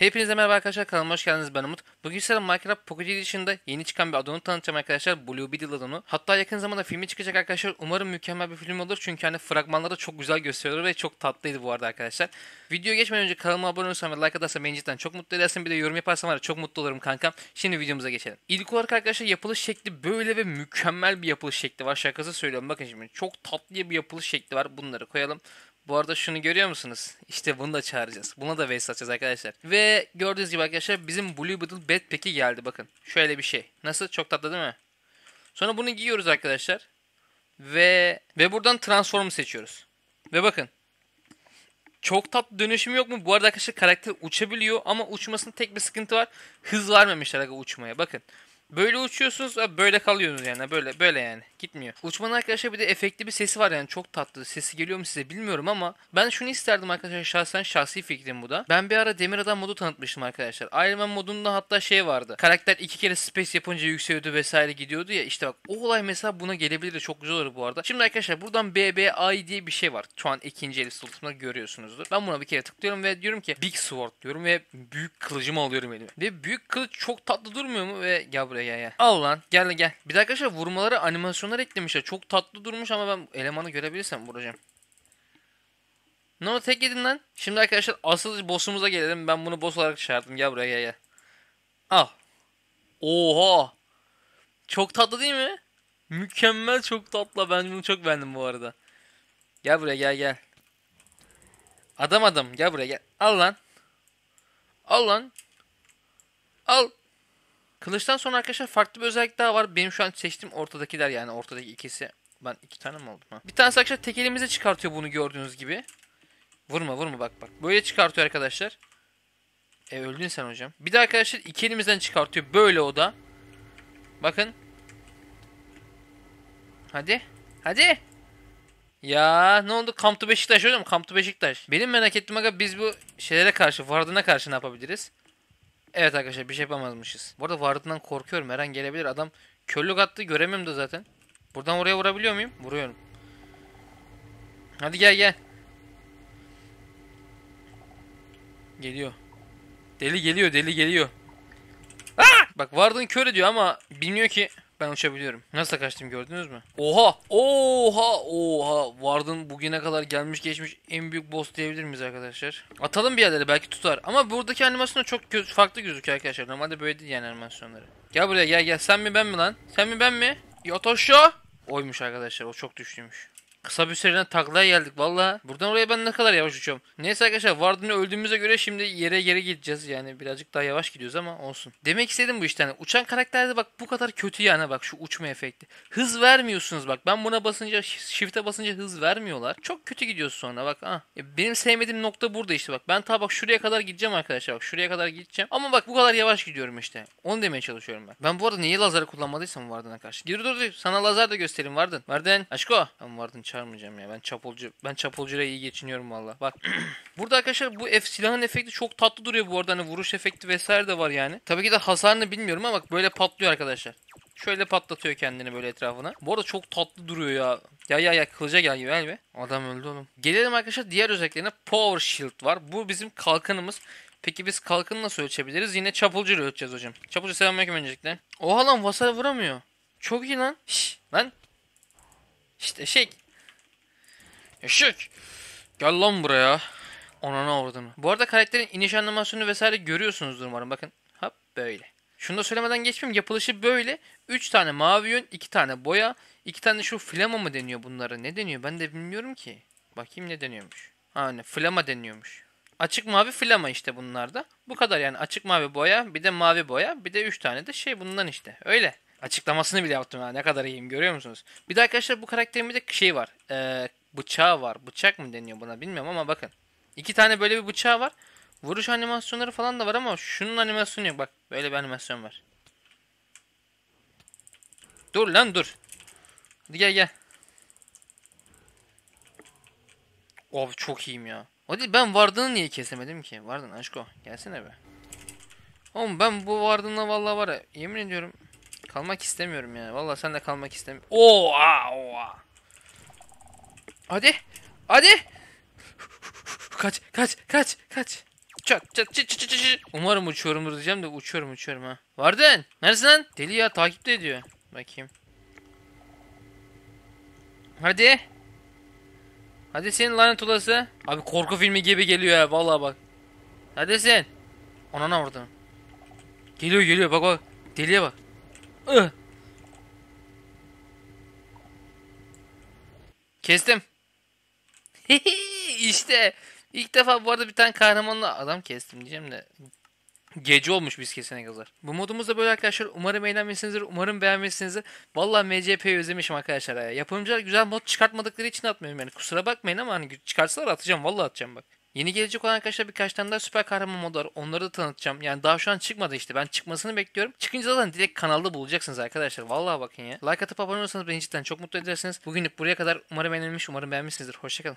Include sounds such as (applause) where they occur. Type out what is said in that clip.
Hepinize merhaba arkadaşlar kanalıma hoş geldiniz ben Umut. Bugün sizlere Minecraft Pocket Edition'da yeni çıkan bir adanı tanıtacağım arkadaşlar Blue Beetle adanı. Hatta yakın zamanda filmi çıkacak arkadaşlar umarım mükemmel bir film olur çünkü hani fragmanları çok güzel gösteriyor ve çok tatlıydı bu arada arkadaşlar. Video geçmeden önce kanalıma abone olursan ve like atarsan beni cidden çok mutlu edersin bir de yorum yaparsan var çok mutlu olurum kankam. Şimdi videomuza geçelim. İlk olarak arkadaşlar yapılış şekli böyle ve mükemmel bir yapılış şekli var şakası söylüyorum bakın şimdi çok tatlı bir yapılış şekli var bunları koyalım. Bu arada şunu görüyor musunuz? İşte bunu da çağıracağız. Buna da Waze atacağız arkadaşlar. Ve gördüğünüz gibi arkadaşlar bizim Blue Beetle Backpack'i geldi bakın. Şöyle bir şey. Nasıl? Çok tatlı değil mi? Sonra bunu giyiyoruz arkadaşlar. Ve ve buradan transform seçiyoruz. Ve bakın. Çok tatlı dönüşüm yok mu? Bu arada arkadaşlar karakter uçabiliyor ama uçmasının tek bir sıkıntı var. Hız vermemişler aga uçmaya. Bakın. Böyle uçuyorsunuz böyle kalıyorsunuz yani böyle böyle yani gitmiyor. Uçmanın arkadaşlar bir de efektli bir sesi var yani çok tatlı. Sesi geliyor mu size bilmiyorum ama ben şunu isterdim arkadaşlar şahsen şahsi fikrim bu da. Ben bir ara Demir Adam modu tanıtmıştım arkadaşlar. Iron Man modunda hatta şey vardı. Karakter iki kere space yapınca yükseliyordu vesaire gidiyordu ya işte bak o olay mesela buna gelebilir de çok güzel olur bu arada. Şimdi arkadaşlar buradan BBI diye bir şey var. Şu an ikinci el sırtımda görüyorsunuzdur. Ben buna bir kere tıklıyorum ve diyorum ki Big Sword diyorum ve büyük kılıcımı alıyorum elime. Ve büyük kılıç çok tatlı durmuyor mu ve gel buraya buraya gel gel. Al lan gel gel. Bir de arkadaşlar vurmaları animasyonlar eklemişler. Çok tatlı durmuş ama ben elemanı görebilirsem vuracağım. Ne oldu tek yedin lan? Şimdi arkadaşlar asıl boss'umuza gelelim. Ben bunu boss olarak çağırdım. Şey gel buraya gel gel. Al. Oha. Çok tatlı değil mi? Mükemmel çok tatlı. Ben bunu çok beğendim bu arada. Gel buraya gel gel. Adam adam gel buraya gel. Al lan. Al lan. Al. Kılıçtan sonra arkadaşlar farklı bir özellik daha var. Benim şu an seçtiğim ortadakiler yani ortadaki ikisi. Ben iki tane mi oldum ha? Bir tanesi arkadaşlar tek elimize çıkartıyor bunu gördüğünüz gibi. Vurma vurma bak bak. Böyle çıkartıyor arkadaşlar. E öldün sen hocam. Bir de arkadaşlar iki elimizden çıkartıyor. Böyle o da. Bakın. Hadi. Hadi. Ya ne oldu? Kamptı Beşiktaş hocam. Kamptı Beşiktaş. Benim merak ettim aga biz bu şeylere karşı, Vardına karşı ne yapabiliriz? Evet arkadaşlar bir şey yapamazmışız. Bu arada varlığından korkuyorum. Her an gelebilir. Adam köllük attı. Göremiyorum da zaten. Buradan oraya vurabiliyor muyum? Vuruyorum. Hadi gel gel. Geliyor. Deli geliyor deli geliyor. Aa! Ah! Bak Warden kör ediyor ama bilmiyor ki ben uçabiliyorum. Nasıl kaçtım gördünüz mü? Oha! Oha! Oha! Vardın bugüne kadar gelmiş geçmiş en büyük boss diyebilir miyiz arkadaşlar? Atalım bir yerlere belki tutar. Ama buradaki animasyon çok farklı gözüküyor arkadaşlar. Normalde böyle değil yani animasyonları. Gel buraya gel gel. Sen mi ben mi lan? Sen mi ben mi? Yat Oymuş arkadaşlar o çok düştüymüş. Kısa bir süreden taklaya geldik valla. Buradan oraya ben ne kadar yavaş uçuyorum. Neyse arkadaşlar Vardin'i öldüğümüze göre şimdi yere geri gideceğiz. Yani birazcık daha yavaş gidiyoruz ama olsun. Demek istedim bu işte. Yani uçan karakterde bak bu kadar kötü yani bak şu uçma efekti. Hız vermiyorsunuz bak. Ben buna basınca shift'e basınca hız vermiyorlar. Çok kötü gidiyorsun sonra bak. Ah. E, benim sevmediğim nokta burada işte bak. Ben ta bak şuraya kadar gideceğim arkadaşlar. Bak şuraya kadar gideceğim. Ama bak bu kadar yavaş gidiyorum işte. Onu demeye çalışıyorum ben. Ben bu arada niye lazer kullanmadıysam Vardin'e karşı. Dur dur dur. Sana lazer de göstereyim Vardin. Vardin. Aşko. Tamam Vardin çağırmayacağım ya. Ben çapulcu ben çapulcuyla iyi geçiniyorum valla. Bak (clears throat) burada arkadaşlar bu F silahın efekti çok tatlı duruyor bu arada. Hani vuruş efekti vesaire de var yani. Tabii ki de hasarını bilmiyorum ama bak böyle patlıyor arkadaşlar. Şöyle patlatıyor kendini böyle etrafına. Bu arada çok tatlı duruyor ya. Ya ya ya kılıca gel gibi elbe. Adam öldü oğlum. Gelelim arkadaşlar diğer özelliklerine. Power Shield var. Bu bizim kalkanımız. Peki biz kalkını nasıl ölçebiliriz? Yine çapulcu ölçeceğiz hocam. Çapulcu selamünaleyküm öncelikle. Oha lan Vasar vuramıyor. Çok iyi lan. Şş, lan. İşte şey Eşek. Gel lan buraya. Ona ne Onana avradını. Bu arada karakterin iniş animasyonu vesaire görüyorsunuzdur umarım. Bakın. Hop böyle. Şunu da söylemeden geçmeyeyim. Yapılışı böyle. 3 tane mavi yön, 2 tane boya, 2 tane şu flama mı deniyor bunlara? Ne deniyor? Ben de bilmiyorum ki. Bakayım ne deniyormuş. Ha ne? Flama deniyormuş. Açık mavi flama işte bunlarda. Bu kadar yani açık mavi boya, bir de mavi boya, bir de 3 tane de şey bundan işte. Öyle. Açıklamasını bile yaptım ha. Ne kadar iyiyim görüyor musunuz? Bir de arkadaşlar bu karakterin şey var. Ee, bıçağı var. Bıçak mı deniyor buna bilmiyorum ama bakın. İki tane böyle bir bıçağı var. Vuruş animasyonları falan da var ama şunun animasyonu yok. Bak böyle bir animasyon var. Dur lan dur. Hadi gel gel. Abi çok iyiyim ya. Hadi ben vardığını niye kesemedim ki? Vardın aşko gelsene be. Oğlum ben bu vardığına vallahi var ya yemin ediyorum kalmak istemiyorum yani. Vallahi sen de kalmak istemiyorum. Oo aa oo. Aa. Hadi. Hadi. Kaç kaç kaç kaç. Çak çak çak çak çak. Umarım uçuyorum diyeceğim de uçuyorum uçuyorum ha. Vardın. Neresin lan? Deli ya takip de ediyor. Bakayım. Hadi. Hadi senin lanet olası. Abi korku filmi gibi geliyor ya vallahi bak. Hadi sen. ne vurdum. Geliyor geliyor bak bak. Deliye bak. Ih. Kestim. (laughs) İşte ilk defa bu arada bir tane kahramanla adam kestim diyeceğim de. Gece olmuş biz kesene kadar. Bu modumuz da böyle arkadaşlar. Umarım eğlenmişsinizdir. Umarım beğenmişsinizdir. Vallahi MCP'yi özlemişim arkadaşlar ya. Yapımcılar güzel mod çıkartmadıkları için atmıyorum yani. Kusura bakmayın ama hani çıkarsalar atacağım. Vallahi atacağım bak. Yeni gelecek olan arkadaşlar birkaç tane daha süper kahraman var Onları da tanıtacağım. Yani daha şu an çıkmadı işte. Ben çıkmasını bekliyorum. Çıkınca zaten direkt kanalda bulacaksınız arkadaşlar. Vallahi bakın ya. Like atıp abone olursanız beni cidden çok mutlu edersiniz. Bugünlük buraya kadar umarım eğlenmiş umarım beğenmişsinizdir. Hoşçakalın.